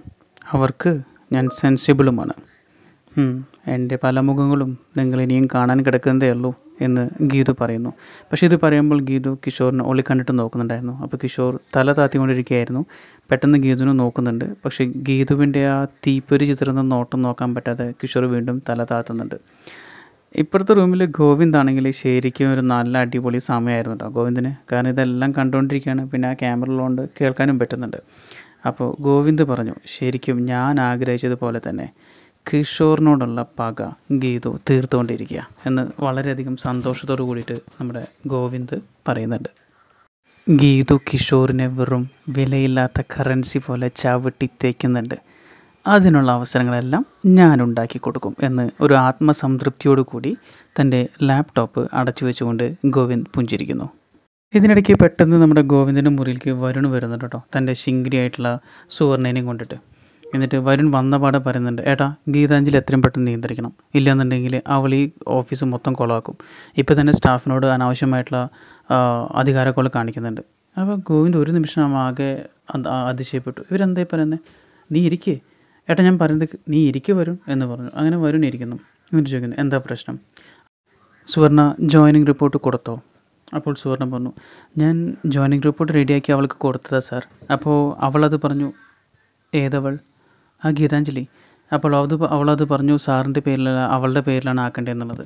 അവർക്ക് ഞാൻ സെൻസിബിളുമാണ് എൻ്റെ പല മുഖങ്ങളും നിങ്ങളിനിയും കാണാൻ കിടക്കുന്നതേ ഉള്ളൂ എന്ന് ഗീതു പറയുന്നു പക്ഷെ ഇത് പറയുമ്പോൾ ഗീതു കിഷോറിനെ ഒളി കണ്ടിട്ട് നോക്കുന്നുണ്ടായിരുന്നു അപ്പോൾ കിഷോർ തല താത്തിക്കൊണ്ടിരിക്കുകയായിരുന്നു പെട്ടെന്ന് ഗീതുവിനെ നോക്കുന്നുണ്ട് പക്ഷേ ഗീതുവിൻ്റെ ആ തീപ്പൊരി ചിത്രം നോട്ടം നോക്കാൻ പറ്റാതെ കിഷോർ വീണ്ടും തല താത്തുന്നുണ്ട് ഇപ്പോഴത്തെ റൂമിൽ ഗോവിന്ദ് ആണെങ്കിൽ ശരിക്കും ഒരു നല്ല അടിപൊളി സമയമായിരുന്നു കേട്ടോ ഗോവിന്ദിന് കാരണം ഇതെല്ലാം കണ്ടുകൊണ്ടിരിക്കുകയാണ് പിന്നെ ആ ക്യാമറയിലുകൊണ്ട് കേൾക്കാനും പറ്റുന്നുണ്ട് അപ്പോൾ ഗോവിന്ദ് പറഞ്ഞു ശരിക്കും ഞാൻ ആഗ്രഹിച്ചതുപോലെ തന്നെ കിഷോറിനോടുള്ള പക ഗീതു തീർത്തുകൊണ്ടിരിക്കുക എന്ന് വളരെയധികം സന്തോഷത്തോടു കൂടിയിട്ട് നമ്മുടെ ഗോവിന്ദ് പറയുന്നുണ്ട് ഗീതു കിഷോറിനെ വെറും വിലയില്ലാത്ത കറൻസി പോലെ ചവിട്ടി തേക്കുന്നുണ്ട് അതിനുള്ള അവസരങ്ങളെല്ലാം ഞാൻ ഉണ്ടാക്കി കൊടുക്കും എന്ന് ഒരു ആത്മസംതൃപ്തിയോടു കൂടി തൻ്റെ ലാപ്ടോപ്പ് അടച്ചു വെച്ചുകൊണ്ട് ഗോവിന്ദ് പുഞ്ചിരിക്കുന്നു ഇതിനിടയ്ക്ക് പെട്ടെന്ന് നമ്മുടെ ഗോവിന്ദൻ്റെ മുറിയിലേക്ക് വരുണ് വരുന്നുണ്ട് കേട്ടോ തൻ്റെ ശിങ്കിരിയായിട്ടുള്ള സുവർണേനെയും കൊണ്ടിട്ട് എന്നിട്ട് വരുൺ വന്ന പാടെ പറയുന്നുണ്ട് ഏട്ടാ ഗീതാഞ്ജലി എത്രയും പെട്ടെന്ന് നിയന്ത്രിക്കണം ഇല്ലെന്നുണ്ടെങ്കിൽ അവൾ ഈ ഓഫീസ് മൊത്തം കൊളവാക്കും ഇപ്പം തന്നെ സ്റ്റാഫിനോട് അനാവശ്യമായിട്ടുള്ള അധികാരക്കോൾ കാണിക്കുന്നുണ്ട് അപ്പോൾ ഗോവിന്ദ് ഒരു നിമിഷം ആകെ അതിശയപ്പെട്ടു ഇവരെന്തായി പറയുന്നത് നീ ഇരിക്കേ ഏട്ടാ ഞാൻ പറയുന്നത് നീ ഇരിക്കേ വരും എന്ന് പറഞ്ഞു അങ്ങനെ വരുൺ ഇരിക്കുന്നു എന്നിട്ട് ചോദിക്കുന്നു എന്താ പ്രശ്നം സുവർണ ജോയിനിങ് റിപ്പോർട്ട് കൊടുത്തോ അപ്പോൾ സുവർണ പറഞ്ഞു ഞാൻ ജോയിനിങ് റിപ്പോർട്ട് റെഡിയാക്കി അവൾക്ക് കൊടുത്തതാണ് സാർ അപ്പോൾ അവളത് പറഞ്ഞു ഏതവൾ ആ ഗീതാഞ്ജലി അപ്പോൾ അത് അവളത് പറഞ്ഞു സാറിൻ്റെ പേരിലല്ല അവളുടെ പേരിലാണ് ആക്കേണ്ടതെന്നുള്ളത്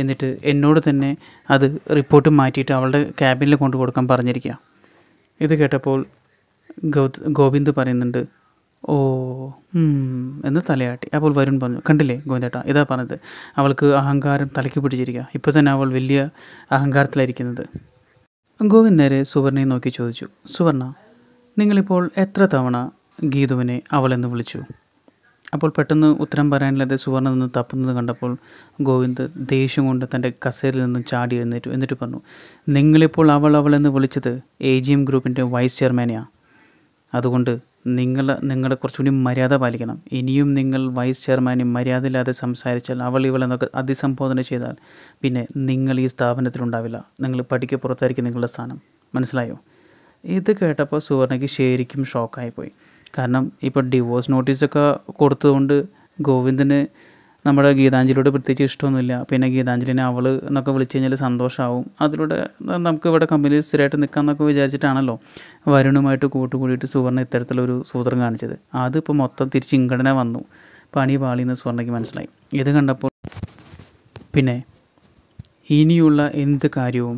എന്നിട്ട് എന്നോട് തന്നെ അത് റിപ്പോർട്ട് മാറ്റിയിട്ട് അവളുടെ ക്യാബിനിൽ കൊണ്ടു കൊടുക്കാൻ പറഞ്ഞിരിക്കുക ഇത് കേട്ടപ്പോൾ ഗോവിന്ദ് പറയുന്നുണ്ട് ഓ എന്ന് തലയാട്ടി അപ്പോൾ വരുൺ പറഞ്ഞു കണ്ടില്ലേ ഗോവിന്ദേട്ട ഇതാ പറഞ്ഞത് അവൾക്ക് അഹങ്കാരം തലയ്ക്ക് പിടിച്ചിരിക്കുക ഇപ്പോൾ തന്നെ അവൾ വലിയ അഹങ്കാരത്തിലായിരിക്കുന്നത് ഗോവിന്ദ് നേരെ സുവർണയെ നോക്കി ചോദിച്ചു സുവർണ നിങ്ങളിപ്പോൾ എത്ര തവണ ഗീതുവിനെ അവളെന്ന് വിളിച്ചു അപ്പോൾ പെട്ടെന്ന് ഉത്തരം പറയാനില്ലാതെ സുവർണ നിന്ന് തപ്പുന്നത് കണ്ടപ്പോൾ ഗോവിന്ദ് ദേഷ്യം കൊണ്ട് തൻ്റെ കസേരയിൽ നിന്നും ചാടി എഴുന്നേറ്റു എന്നിട്ട് പറഞ്ഞു നിങ്ങളിപ്പോൾ അവൾ അവളെന്ന് വിളിച്ചത് എ ജി എം ഗ്രൂപ്പിൻ്റെ വൈസ് ചെയർമാനെയാണ് അതുകൊണ്ട് നിങ്ങൾ നിങ്ങളെ കുറച്ചുകൂടി മര്യാദ പാലിക്കണം ഇനിയും നിങ്ങൾ വൈസ് ചെയർമാനെ മര്യാദയില്ലാതെ സംസാരിച്ചാൽ അവൾ ഇവളെന്നൊക്കെ അതിസംബോധന ചെയ്താൽ പിന്നെ നിങ്ങൾ ഈ സ്ഥാപനത്തിലുണ്ടാവില്ല നിങ്ങൾ പഠിക്ക് പുറത്തായിരിക്കും നിങ്ങളുടെ സ്ഥാനം മനസ്സിലായോ ഇത് കേട്ടപ്പോൾ സുവർണയ്ക്ക് ശരിക്കും ഷോക്കായിപ്പോയി കാരണം ഇപ്പോൾ ഡിവോഴ്സ് നോട്ടീസൊക്കെ കൊടുത്തതുകൊണ്ട് ഗോവിന്ദന് നമ്മുടെ ഗീതാഞ്ജലിയോട് പ്രത്യേകിച്ച് ഇഷ്ടമൊന്നുമില്ല പിന്നെ ഗീതാഞ്ജലിനെ അവൾ എന്നൊക്കെ വിളിച്ചു കഴിഞ്ഞാൽ സന്തോഷമാവും അതിലൂടെ നമുക്ക് ഇവിടെ കമ്പനി സ്ഥിരമായിട്ട് എന്നൊക്കെ വിചാരിച്ചിട്ടാണല്ലോ വരുണുമായിട്ട് കൂട്ടുകൂടിയിട്ട് സുവർണ ഇത്തരത്തിലൊരു സൂത്രം കാണിച്ചത് അതിപ്പോൾ മൊത്തം തിരിച്ച് ഇങ്കടന വന്നു പണി പാളിയെന്ന് സുവർണയ്ക്ക് മനസ്സിലായി ഇത് കണ്ടപ്പോൾ പിന്നെ ഇനിയുള്ള എന്ത് കാര്യവും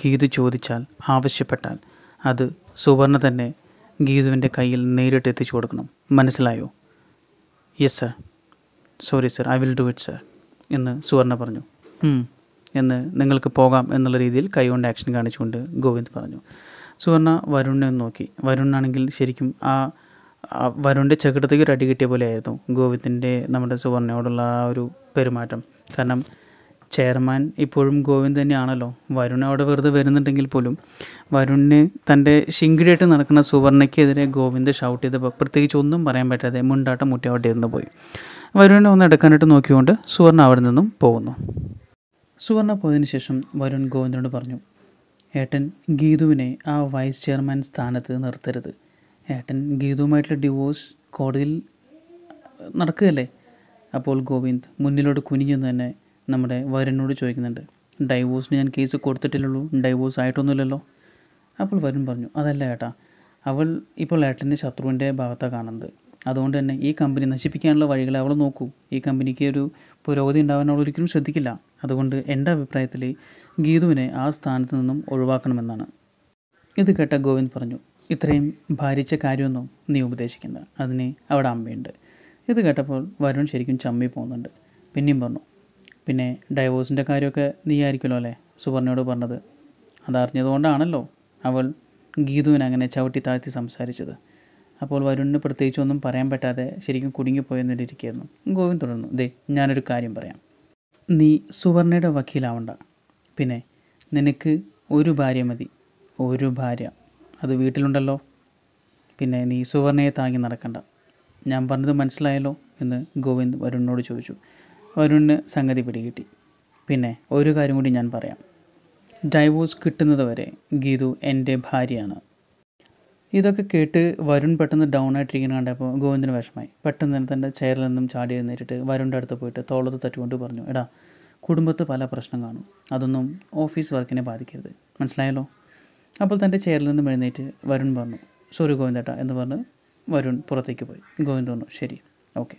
ഗീത ചോദിച്ചാൽ ആവശ്യപ്പെട്ടാൽ അത് സുവർണ തന്നെ ഗീതുവിൻ്റെ കയ്യിൽ നേരിട്ട് എത്തിച്ചു കൊടുക്കണം മനസ്സിലായോ yes sir sorry sir I will do it sir എന്ന് സുവർണ പറഞ്ഞു എന്ന് നിങ്ങൾക്ക് പോകാം എന്നുള്ള രീതിയിൽ കൈകൊണ്ട് ആക്ഷൻ കാണിച്ചുകൊണ്ട് ഗോവിന്ദ് പറഞ്ഞു സുവർണ വരുണിനെ നോക്കി വരുണാണെങ്കിൽ ശരിക്കും ആ വരുണിൻ്റെ ചകിടത്തേക്ക് ഒരു അടി കിട്ടിയ പോലെയായിരുന്നു ഗോവിന്ദിൻ്റെ നമ്മുടെ സുവർണയോടുള്ള ആ ഒരു പെരുമാറ്റം കാരണം ചെയർമാൻ ഇപ്പോഴും ഗോവിന്ദ് തന്നെയാണല്ലോ വരുൺ അവിടെ വെറുതെ വരുന്നുണ്ടെങ്കിൽ പോലും വരുണിന് തൻ്റെ ശിങ്കിടിയായിട്ട് നടക്കുന്ന സുവർണയ്ക്കെതിരെ ഗോവിന്ദ് ഷൗട്ട് ചെയ്തപ്പോൾ പ്രത്യേകിച്ച് ഒന്നും പറയാൻ പറ്റാതെ മുണ്ടാട്ടം അവിടെ ഇരുന്ന് പോയി വരുണിനെ ഒന്ന് എടുക്കാനായിട്ട് നോക്കിക്കൊണ്ട് സുവർണ അവിടെ നിന്നും പോകുന്നു സുവർണ പോയതിന് ശേഷം വരുൺ ഗോവിന്ദനോട് പറഞ്ഞു ഏട്ടൻ ഗീതുവിനെ ആ വൈസ് ചെയർമാൻ സ്ഥാനത്ത് നിർത്തരുത് ഏട്ടൻ ഗീതുവുമായിട്ടുള്ള ഡിവോഴ്സ് കോടതിയിൽ നടക്കുകയല്ലേ അപ്പോൾ ഗോവിന്ദ് മുന്നിലോട്ട് കുനിഞ്ഞെന്ന് തന്നെ നമ്മുടെ വരനോട് ചോദിക്കുന്നുണ്ട് ഡൈവോഴ്സിന് ഞാൻ കേസ് കൊടുത്തിട്ടില്ലല്ലോ ഡൈവോഴ്സ് ആയിട്ടൊന്നുമില്ലല്ലോ അപ്പോൾ വരൻ പറഞ്ഞു അതല്ല ഏട്ടാ അവൾ ഇപ്പോൾ ഏട്ടൻ്റെ ശത്രുവിൻ്റെ ഭാഗത്താണ് കാണുന്നത് അതുകൊണ്ട് തന്നെ ഈ കമ്പനി നശിപ്പിക്കാനുള്ള വഴികൾ അവൾ നോക്കൂ ഈ കമ്പനിക്ക് ഒരു പുരോഗതി ഉണ്ടാവാൻ അവൾ ഒരിക്കലും ശ്രദ്ധിക്കില്ല അതുകൊണ്ട് എൻ്റെ അഭിപ്രായത്തിൽ ഗീതുവിനെ ആ സ്ഥാനത്ത് നിന്നും ഒഴിവാക്കണമെന്നാണ് ഇത് കേട്ട ഗോവിന്ദ് പറഞ്ഞു ഇത്രയും ഭാരിച്ച കാര്യമൊന്നും നീ ഉപദേശിക്കേണ്ട അതിന് അവിടെ അമ്മയുണ്ട് ഇത് കേട്ടപ്പോൾ വരുൺ ശരിക്കും ചമ്മി പോകുന്നുണ്ട് പിന്നെയും പറഞ്ഞു പിന്നെ ഡൈവോഴ്സിൻ്റെ കാര്യമൊക്കെ നീ ആയിരിക്കുമല്ലോ അല്ലേ സുവർണയോട് പറഞ്ഞത് അതറിഞ്ഞതുകൊണ്ടാണല്ലോ അവൾ ഗീതുവിനെ അങ്ങനെ ചവിട്ടി താഴ്ത്തി സംസാരിച്ചത് അപ്പോൾ വരുണിന് പ്രത്യേകിച്ച് ഒന്നും പറയാൻ പറ്റാതെ ശരിക്കും കുടുങ്ങിപ്പോയെന്നിരിക്കുകയായിരുന്നു ഗോവിന്ദ് തുടർന്നു ദേ ഞാനൊരു കാര്യം പറയാം നീ സുവർണയുടെ വക്കീലാവണ്ട പിന്നെ നിനക്ക് ഒരു ഭാര്യ മതി ഒരു ഭാര്യ അത് വീട്ടിലുണ്ടല്ലോ പിന്നെ നീ സുവർണയെ താങ്ങി നടക്കണ്ട ഞാൻ പറഞ്ഞത് മനസ്സിലായല്ലോ എന്ന് ഗോവിന്ദ് വരുണിനോട് ചോദിച്ചു വരുണിന് സംഗതി പിടികിട്ടി പിന്നെ ഒരു കാര്യം കൂടി ഞാൻ പറയാം ഡൈവോഴ്സ് കിട്ടുന്നതുവരെ ഗീതു എൻ്റെ ഭാര്യയാണ് ഇതൊക്കെ കേട്ട് വരുൺ പെട്ടെന്ന് ഡൗൺ ആയിട്ടിരിക്കുന്ന കണ്ടപ്പോൾ ഗോവിന്ദന് വിഷമായി പെട്ടെന്ന് തന്നെ തൻ്റെ ചെയറിൽ നിന്നും ചാടി എഴുന്നേറ്റിട്ട് വരുണിൻ്റെ അടുത്ത് പോയിട്ട് തോളത്ത് തട്ടുകൊണ്ട് പറഞ്ഞു എടാ കുടുംബത്ത് പല പ്രശ്നം കാണും അതൊന്നും ഓഫീസ് വർക്കിനെ ബാധിക്കരുത് മനസ്സിലായല്ലോ അപ്പോൾ തൻ്റെ ചെയറിൽ നിന്നും എഴുന്നേറ്റ് വരുൺ പറഞ്ഞു സോറി ഗോവിന്ദേട്ടാ എന്ന് പറഞ്ഞ് വരുൺ പുറത്തേക്ക് പോയി ഗോവിന്ദ് പറഞ്ഞു ശരി ഓക്കെ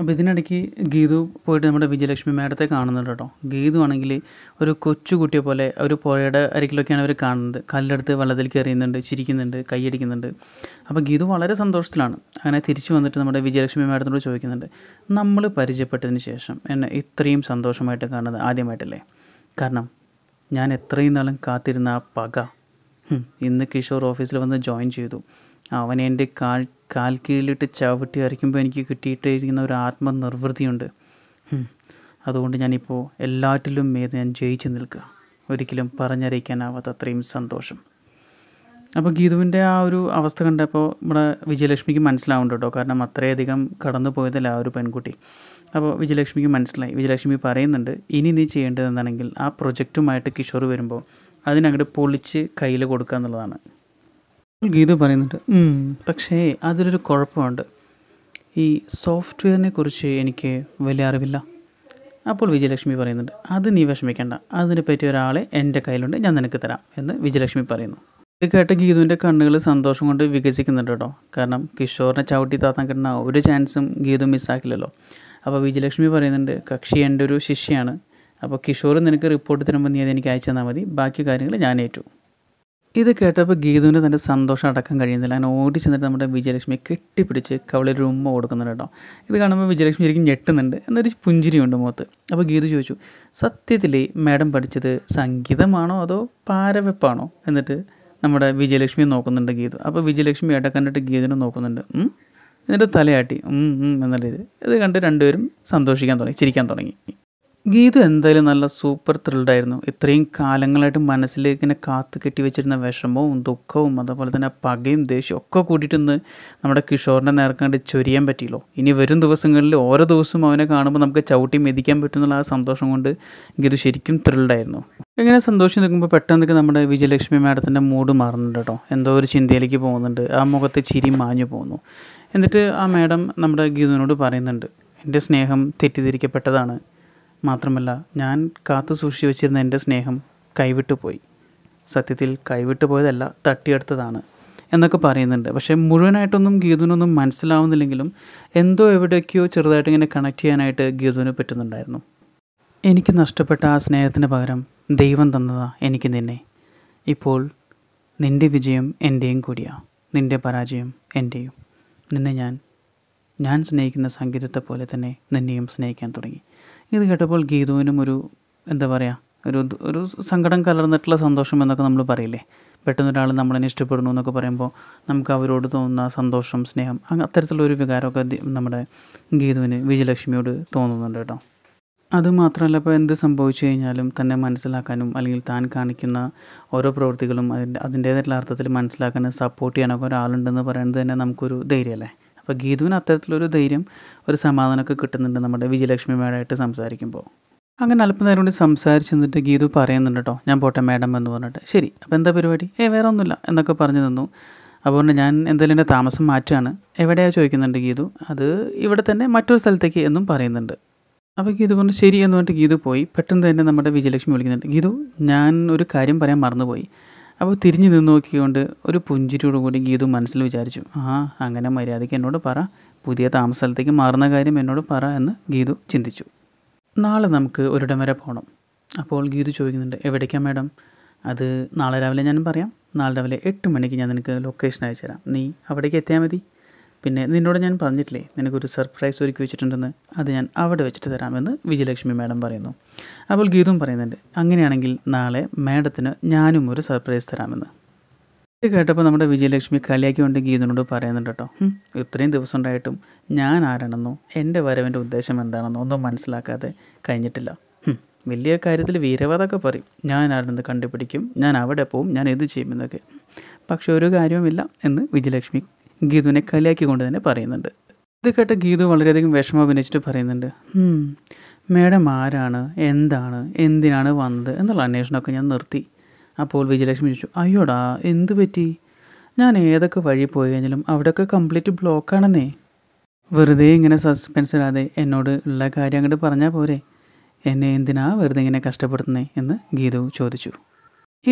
അപ്പോൾ ഇതിനിടയ്ക്ക് ഗീതു പോയിട്ട് നമ്മുടെ വിജയലക്ഷ്മി മേഡത്തെ കാണുന്നുണ്ട് കേട്ടോ ഗീതു ആണെങ്കിൽ ഒരു കൊച്ചുകുട്ടിയെ പോലെ ഒരു പുഴയുടെ അരികിലൊക്കെയാണ് അവർ കാണുന്നത് കല്ലെടുത്ത് വെള്ളത്തിൽ കയറിയുന്നുണ്ട് ചിരിക്കുന്നുണ്ട് കൈയടിക്കുന്നുണ്ട് അപ്പോൾ ഗീതു വളരെ സന്തോഷത്തിലാണ് അങ്ങനെ തിരിച്ചു വന്നിട്ട് നമ്മുടെ വിജയലക്ഷ്മി മേഡത്തിനോട് ചോദിക്കുന്നുണ്ട് നമ്മൾ പരിചയപ്പെട്ടതിന് ശേഷം എന്നെ ഇത്രയും സന്തോഷമായിട്ട് കാണുന്നത് ആദ്യമായിട്ടല്ലേ കാരണം ഞാൻ എത്രയും നാളും കാത്തിരുന്ന ആ പക ഇന്ന് കിഷോർ ഓഫീസിൽ വന്ന് ജോയിൻ ചെയ്തു അവൻ എൻ്റെ കാൽ കാൽ കീഴിലിട്ട് ചവിട്ടി അരയ്ക്കുമ്പോൾ എനിക്ക് കിട്ടിയിട്ടിരിക്കുന്ന ഒരു ആത്മനിർവൃത്തിയുണ്ട് അതുകൊണ്ട് ഞാനിപ്പോൾ എല്ലാറ്റിലും മേത് ഞാൻ ജയിച്ചു നിൽക്കുക ഒരിക്കലും പറഞ്ഞറിയിക്കാനാവാത്തത്രയും സന്തോഷം അപ്പോൾ ഗീതുവിൻ്റെ ആ ഒരു അവസ്ഥ കണ്ടപ്പോൾ നമ്മുടെ വിജയലക്ഷ്മിക്ക് മനസ്സിലാവുന്നുണ്ട് കേട്ടോ കാരണം അത്രയധികം കടന്നു പോയതല്ല ആ ഒരു പെൺകുട്ടി അപ്പോൾ വിജയലക്ഷ്മിക്ക് മനസ്സിലായി വിജയലക്ഷ്മി പറയുന്നുണ്ട് ഇനി നീ എന്താണെങ്കിൽ ആ പ്രൊജക്റ്റുമായിട്ട് കിഷോർ വരുമ്പോൾ അതിനങ്ങോട്ട് പൊളിച്ച് കയ്യിൽ കൊടുക്കുക എന്നുള്ളതാണ് ഗീതു പറയുന്നുണ്ട് പക്ഷേ അതിലൊരു കുഴപ്പമുണ്ട് ഈ സോഫ്റ്റ്വെയറിനെ കുറിച്ച് എനിക്ക് വലിയ അറിവില്ല അപ്പോൾ വിജയലക്ഷ്മി പറയുന്നുണ്ട് അത് നീ വിഷമിക്കേണ്ട അതിനെ പറ്റി ഒരാളെ എൻ്റെ കയ്യിലുണ്ട് ഞാൻ നിനക്ക് തരാം എന്ന് വിജയലക്ഷ്മി പറയുന്നു ഇത് കേട്ട ഗീതുവിൻ്റെ കണ്ണുകൾ സന്തോഷം കൊണ്ട് വികസിക്കുന്നുണ്ട് കേട്ടോ കാരണം കിഷോറിനെ ചവിട്ടി താത്താൻ കിട്ടുന്ന ഒരു ചാൻസും ഗീതു മിസ്സാക്കില്ലല്ലോ അപ്പോൾ വിജയലക്ഷ്മി പറയുന്നുണ്ട് കക്ഷി എൻ്റെ ഒരു ശിഷ്യാണ് അപ്പോൾ കിഷോർ നിനക്ക് റിപ്പോർട്ട് തരുമ്പോൾ നീ അതെനിക്ക് അയച്ചു തന്നാൽ മതി ബാക്കി കാര്യങ്ങൾ ഞാൻ ഏറ്റു ഇത് കേട്ടപ്പോൾ ഗീതുവിന് തൻ്റെ സന്തോഷം അടക്കാൻ കഴിയുന്നില്ല അങ്ങനെ ഓടി ചെന്നിട്ട് നമ്മുടെ വിജയലക്ഷ്മി കെട്ടിപ്പിടിച്ച് കവളിൽ ഉമ്മ കൊടുക്കുന്നുണ്ട് കേട്ടോ ഇത് കാണുമ്പോൾ വിജയലക്ഷ്മി ശരിക്കും ഞെട്ടുന്നുണ്ട് എന്നൊരു പുഞ്ചിരിയുണ്ട് മുഖത്ത് അപ്പോൾ ഗീതു ചോദിച്ചു സത്യത്തിൽ മാഡം പഠിച്ചത് സംഗീതമാണോ അതോ പാരവെപ്പാണോ എന്നിട്ട് നമ്മുടെ വിജയലക്ഷ്മി നോക്കുന്നുണ്ട് ഗീതു അപ്പോൾ വിജയലക്ഷ്മി ഏട്ട കണ്ടിട്ട് ഗീതുവിനെ നോക്കുന്നുണ്ട് എന്നിട്ട് തലയാട്ടി എന്നുള്ള രീതിയിൽ ഇത് കണ്ട് രണ്ടുപേരും സന്തോഷിക്കാൻ തുടങ്ങി ചിരിക്കാൻ തുടങ്ങി ഗീതു എന്തായാലും നല്ല സൂപ്പർ ത്രിൽഡായിരുന്നു ഇത്രയും കാലങ്ങളായിട്ട് മനസ്സിലേക്ക് ഇങ്ങനെ കാത്തു കെട്ടി വെച്ചിരുന്ന വിഷമവും ദുഃഖവും അതുപോലെ തന്നെ പകയും ദേഷ്യവും ഒക്കെ കൂട്ടിയിട്ടൊന്ന് നമ്മുടെ കിഷോറിനെ നേർക്കാണ്ട് ചൊരിയാൻ പറ്റിയല്ലോ ഇനി വരും ദിവസങ്ങളിൽ ഓരോ ദിവസവും അവനെ കാണുമ്പോൾ നമുക്ക് ചവിട്ടി മെതിക്കാൻ പറ്റുന്നുള്ള ആ സന്തോഷം കൊണ്ട് ഗീതു ശരിക്കും ത്രിൽഡായിരുന്നു ഇങ്ങനെ സന്തോഷം നിൽക്കുമ്പോൾ പെട്ടെന്നൊക്കെ നമ്മുടെ വിജയലക്ഷ്മി മാഡത്തിൻ്റെ മൂഡ് മാറുന്നുണ്ട് കേട്ടോ എന്തോ ഒരു ചിന്തയിലേക്ക് പോകുന്നുണ്ട് ആ മുഖത്തെ ചിരി മാഞ്ഞു പോകുന്നു എന്നിട്ട് ആ മാഡം നമ്മുടെ ഗീതുവിനോട് പറയുന്നുണ്ട് എൻ്റെ സ്നേഹം തെറ്റിദ്ധരിക്കപ്പെട്ടതാണ് മാത്രമല്ല ഞാൻ കാത്തു സൂക്ഷിച്ചു വെച്ചിരുന്ന എൻ്റെ സ്നേഹം കൈവിട്ടു പോയി സത്യത്തിൽ കൈവിട്ടു പോയതല്ല തട്ടിയെടുത്തതാണ് എന്നൊക്കെ പറയുന്നുണ്ട് പക്ഷേ മുഴുവനായിട്ടൊന്നും ഗീതുവിനൊന്നും മനസ്സിലാവുന്നില്ലെങ്കിലും എന്തോ എവിടേക്കോ ചെറുതായിട്ട് ഇങ്ങനെ കണക്ട് ചെയ്യാനായിട്ട് ഗീതുവിന് പറ്റുന്നുണ്ടായിരുന്നു എനിക്ക് നഷ്ടപ്പെട്ട ആ സ്നേഹത്തിന് പകരം ദൈവം തന്നതാ എനിക്ക് നിന്നെ ഇപ്പോൾ നിൻ്റെ വിജയം എൻ്റെയും കൂടിയാ നിൻ്റെ പരാജയം എൻ്റെയും നിന്നെ ഞാൻ ഞാൻ സ്നേഹിക്കുന്ന സംഗീതത്തെ പോലെ തന്നെ നിന്നെയും സ്നേഹിക്കാൻ തുടങ്ങി ഇത് കേട്ടപ്പോൾ ഗീതുവിനും ഒരു എന്താ പറയുക ഒരു ഒരു സങ്കടം കലർന്നിട്ടുള്ള സന്തോഷം എന്നൊക്കെ നമ്മൾ പറയില്ലേ പെട്ടെന്ന് ഒരാൾ നമ്മളെ ഇഷ്ടപ്പെടുന്നു എന്നൊക്കെ പറയുമ്പോൾ നമുക്ക് അവരോട് തോന്നുന്ന സന്തോഷം സ്നേഹം അത്തരത്തിലുള്ളൊരു വികാരമൊക്കെ നമ്മുടെ ഗീതുവിന് വിജയലക്ഷ്മിയോട് തോന്നുന്നുണ്ട് കേട്ടോ അതുമാത്രമല്ല ഇപ്പോൾ എന്ത് സംഭവിച്ചു കഴിഞ്ഞാലും തന്നെ മനസ്സിലാക്കാനും അല്ലെങ്കിൽ താൻ കാണിക്കുന്ന ഓരോ പ്രവൃത്തികളും അതിൻ്റെ അതിൻ്റേതായിട്ടുള്ള അർത്ഥത്തിൽ മനസ്സിലാക്കാനും സപ്പോർട്ട് ചെയ്യാനൊക്കെ ഒരാളുണ്ടെന്ന് പറയുന്നത് തന്നെ നമുക്കൊരു ധൈര്യമല്ലേ അപ്പോൾ ഗീതുവിന് അത്തരത്തിലൊരു ധൈര്യം ഒരു സമാധാനമൊക്കെ കിട്ടുന്നുണ്ട് നമ്മുടെ വിജയലക്ഷ്മി മേഡമായിട്ട് സംസാരിക്കുമ്പോൾ അങ്ങനെ അല്പം നേരം കൂടി സംസാരിച്ച് നിന്നിട്ട് ഗീതു പറയുന്നുണ്ട് കേട്ടോ ഞാൻ പോട്ടെ മാഡം എന്ന് പറഞ്ഞിട്ട് ശരി അപ്പോൾ എന്താ പരിപാടി ഏ വേറെ ഒന്നുമില്ല എന്നൊക്കെ പറഞ്ഞു തന്നു അതുകൊണ്ട് ഞാൻ എന്തായാലും എൻ്റെ താമസം മാറ്റുകയാണ് എവിടെയാണ് ചോദിക്കുന്നുണ്ട് ഗീതു അത് ഇവിടെ തന്നെ മറ്റൊരു സ്ഥലത്തേക്ക് എന്നും പറയുന്നുണ്ട് അപ്പോൾ ഗീതു പറഞ്ഞു ശരി എന്ന് പറഞ്ഞിട്ട് ഗീതു പോയി പെട്ടെന്ന് തന്നെ നമ്മുടെ വിജയലക്ഷ്മി വിളിക്കുന്നുണ്ട് ഗീതു ഞാൻ ഒരു കാര്യം പറയാൻ മറന്നുപോയി അപ്പോൾ തിരിഞ്ഞു നിന്ന് നോക്കിക്കൊണ്ട് ഒരു പുഞ്ചിരിയോട് കൂടി ഗീതു മനസ്സിൽ വിചാരിച്ചു ആ അങ്ങനെ മര്യാദയ്ക്ക് എന്നോട് പറ പുതിയ താമസ സ്ഥലത്തേക്ക് മാറുന്ന കാര്യം എന്നോട് പറ എന്ന് ഗീതു ചിന്തിച്ചു നാളെ നമുക്ക് ഒരിടം വരെ പോകണം അപ്പോൾ ഗീതു ചോദിക്കുന്നുണ്ട് എവിടേക്കാണ് മാഡം അത് നാളെ രാവിലെ ഞാൻ പറയാം നാളെ രാവിലെ എട്ട് മണിക്ക് ഞാൻ നിനക്ക് ലൊക്കേഷൻ അയച്ചു തരാം നീ അവിടേക്ക് എത്തിയാൽ മതി പിന്നെ നിന്നോട് ഞാൻ പറഞ്ഞിട്ടില്ലേ നിനക്കൊരു സർപ്രൈസ് ഒരുക്കി വെച്ചിട്ടുണ്ടെന്ന് അത് ഞാൻ അവിടെ വെച്ചിട്ട് തരാമെന്ന് വിജയലക്ഷ്മി മാഡം പറയുന്നു അപ്പോൾ ഗീതും പറയുന്നുണ്ട് അങ്ങനെയാണെങ്കിൽ നാളെ മാഡത്തിന് ഞാനും ഒരു സർപ്രൈസ് തരാമെന്ന് ഇത് കേട്ടപ്പോൾ നമ്മുടെ വിജയലക്ഷ്മി കളിയാക്കിക്കൊണ്ട് ഗീതനോട് പറയുന്നുണ്ട് കേട്ടോ ഇത്രയും ദിവസം ഉണ്ടായിട്ടും ഞാൻ ആരാണെന്നോ എൻ്റെ വരവിൻ്റെ ഉദ്ദേശം എന്താണെന്നോ ഒന്നും മനസ്സിലാക്കാതെ കഴിഞ്ഞിട്ടില്ല വലിയ കാര്യത്തിൽ വീരവാദമൊക്കെ പറയും ഞാൻ ആരാണെന്ന് കണ്ടുപിടിക്കും ഞാൻ അവിടെ പോവും ഞാൻ ഇത് ചെയ്യുമെന്നൊക്കെ പക്ഷെ ഒരു കാര്യവുമില്ല എന്ന് വിജയലക്ഷ്മി ഗീതുവിനെ കളിയാക്കിക്കൊണ്ട് തന്നെ പറയുന്നുണ്ട് ഇത് കേട്ട ഗീതു വളരെയധികം വിഷമം അഭിനയിച്ചിട്ട് പറയുന്നുണ്ട് മേഡം ആരാണ് എന്താണ് എന്തിനാണ് വന്നത് എന്നുള്ള അന്വേഷണമൊക്കെ ഞാൻ നിർത്തി അപ്പോൾ വിജയലക്ഷ്മി ചോദിച്ചു അയ്യോടാ എന്ത് പറ്റി ഞാൻ ഏതൊക്കെ വഴി പോയി കഴിഞ്ഞാലും അവിടെയൊക്കെ കംപ്ലീറ്റ് ബ്ലോക്കാണെന്നേ വെറുതെ ഇങ്ങനെ സസ്പെൻസ് ഇടാതെ എന്നോട് ഉള്ള കാര്യം അങ്ങോട്ട് പറഞ്ഞാൽ പോരെ എന്നെ എന്തിനാ വെറുതെ ഇങ്ങനെ കഷ്ടപ്പെടുത്തുന്നേ എന്ന് ഗീതു ചോദിച്ചു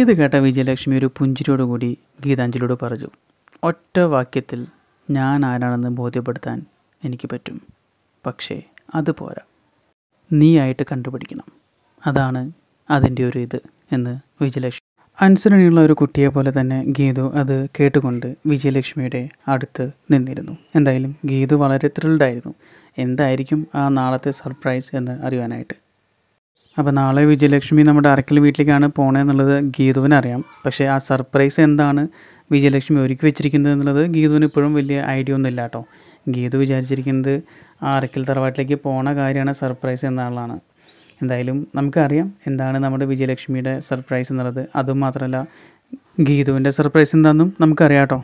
ഇത് കേട്ട വിജയലക്ഷ്മി ഒരു പുഞ്ചിരിയോടുകൂടി ഗീതാഞ്ജലിയോട് പറഞ്ഞു ഒറ്റ വാക്യത്തിൽ ഞാൻ ആരാണെന്ന് ബോധ്യപ്പെടുത്താൻ എനിക്ക് പറ്റും പക്ഷേ അത് നീ നീയായിട്ട് കണ്ടുപിടിക്കണം അതാണ് അതിൻ്റെ ഒരു ഇത് എന്ന് വിജയലക്ഷ്മി അനുസരണിയുള്ള ഒരു കുട്ടിയെ പോലെ തന്നെ ഗീതു അത് കേട്ടുകൊണ്ട് വിജയലക്ഷ്മിയുടെ അടുത്ത് നിന്നിരുന്നു എന്തായാലും ഗീതു വളരെ ത്രിൽഡായിരുന്നു എന്തായിരിക്കും ആ നാളത്തെ സർപ്രൈസ് എന്ന് അറിയാനായിട്ട് അപ്പോൾ നാളെ വിജയലക്ഷ്മി നമ്മുടെ അറക്കൽ വീട്ടിലേക്കാണ് പോണേന്നുള്ളത് ഗീതുവിനറിയാം പക്ഷേ ആ സർപ്രൈസ് എന്താണ് വിജയലക്ഷ്മി ഒരുക്കി വെച്ചിരിക്കുന്നത് എന്നുള്ളത് ഗീതുവിന് ഇപ്പോഴും വലിയ ഐഡിയ ഒന്നും ഇല്ല കേട്ടോ ഗീതു വിചാരിച്ചിരിക്കുന്നത് ആറക്കൽ തറവാട്ടിലേക്ക് പോണ കാര്യമാണ് സർപ്രൈസ് എന്നുള്ളതാണ് എന്തായാലും നമുക്കറിയാം എന്താണ് നമ്മുടെ വിജയലക്ഷ്മിയുടെ സർപ്രൈസ് എന്നുള്ളത് അതും മാത്രമല്ല ഗീതുവിൻ്റെ സർപ്രൈസ് എന്താണെന്നും നമുക്കറിയാം കേട്ടോ